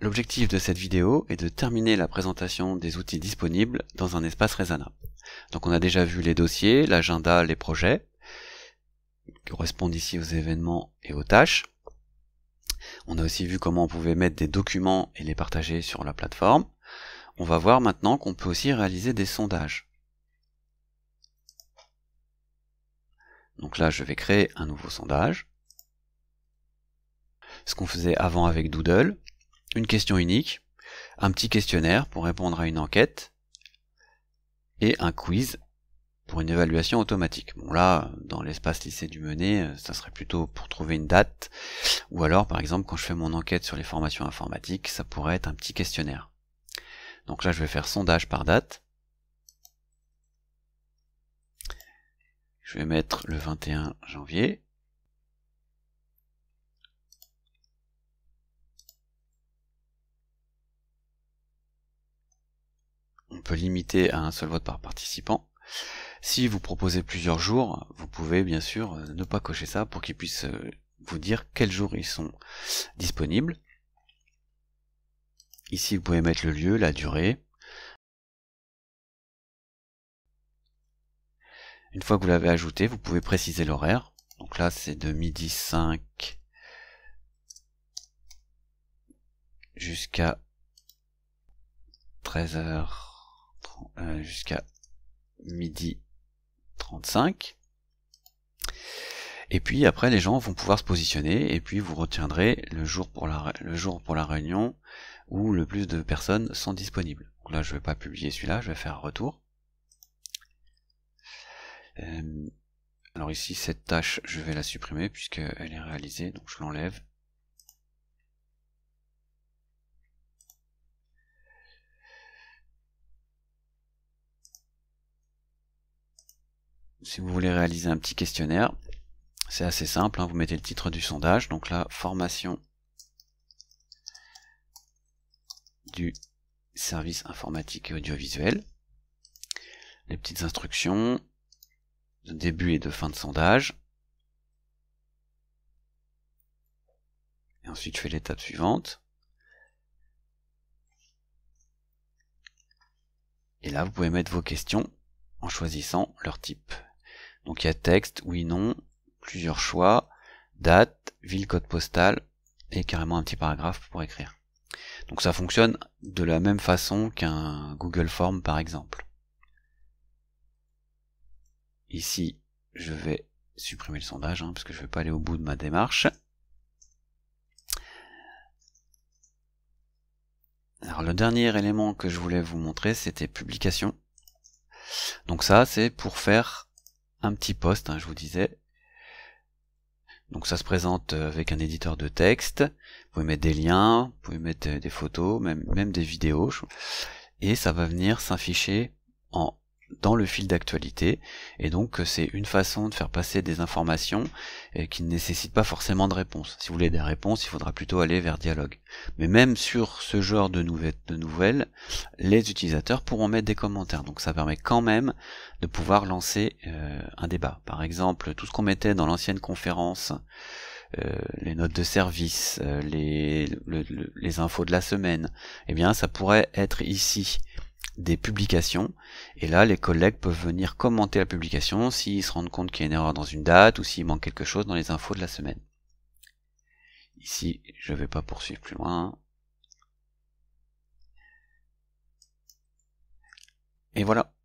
L'objectif de cette vidéo est de terminer la présentation des outils disponibles dans un espace Resana. Donc on a déjà vu les dossiers, l'agenda, les projets, qui correspondent ici aux événements et aux tâches. On a aussi vu comment on pouvait mettre des documents et les partager sur la plateforme. On va voir maintenant qu'on peut aussi réaliser des sondages. Donc là, je vais créer un nouveau sondage. Ce qu'on faisait avant avec Doodle, une question unique, un petit questionnaire pour répondre à une enquête, et un quiz pour une évaluation automatique. Bon là, dans l'espace lycée du Menet, euh, ça serait plutôt pour trouver une date, ou alors par exemple quand je fais mon enquête sur les formations informatiques, ça pourrait être un petit questionnaire. Donc là je vais faire sondage par date. Je vais mettre le 21 janvier. peut limiter à un seul vote par participant. Si vous proposez plusieurs jours, vous pouvez bien sûr euh, ne pas cocher ça pour qu'ils puissent euh, vous dire quels jours ils sont disponibles. Ici, vous pouvez mettre le lieu, la durée. Une fois que vous l'avez ajouté, vous pouvez préciser l'horaire. Donc là, c'est de midi 5 jusqu'à 13h. Euh, jusqu'à midi 35. Et puis après, les gens vont pouvoir se positionner et puis vous retiendrez le jour pour la, le jour pour la réunion où le plus de personnes sont disponibles. Donc là, je ne vais pas publier celui-là, je vais faire un retour. Euh, alors ici, cette tâche, je vais la supprimer puisqu'elle est réalisée, donc je l'enlève. si vous voulez réaliser un petit questionnaire, c'est assez simple, hein, vous mettez le titre du sondage, donc la formation du service informatique et audiovisuel, les petites instructions de début et de fin de sondage, et ensuite je fais l'étape suivante. Et là, vous pouvez mettre vos questions en choisissant leur type. Donc il y a texte, oui, non, plusieurs choix, date, ville, code postal, et carrément un petit paragraphe pour écrire. Donc ça fonctionne de la même façon qu'un Google Form par exemple. Ici, je vais supprimer le sondage, hein, parce que je ne vais pas aller au bout de ma démarche. Alors le dernier élément que je voulais vous montrer, c'était publication. Donc ça, c'est pour faire un petit poste, hein, je vous disais. Donc ça se présente euh, avec un éditeur de texte, vous pouvez mettre des liens, vous pouvez mettre euh, des photos, même, même des vidéos, et ça va venir s'afficher en dans le fil d'actualité. Et donc euh, c'est une façon de faire passer des informations et euh, qui ne nécessitent pas forcément de réponse. Si vous voulez des réponses, il faudra plutôt aller vers dialogue. Mais même sur ce genre de, nouvelles, nouvelles les utilisateurs pourront mettre des commentaires. Donc ça permet quand même de pouvoir lancer euh, un débat. Par exemple, tout ce qu'on mettait dans l'ancienne conférence. les notes de service, les, les infos de la semaine, eh bien ça pourrait être ici des publications. Et là, les collègues peuvent venir commenter la publication s'ils se rendent compte qu'il y a une erreur dans une date ou s'il manque quelque chose dans les infos de la semaine. Ici, je ne vais pas poursuivre plus loin. Hein. Et voilà.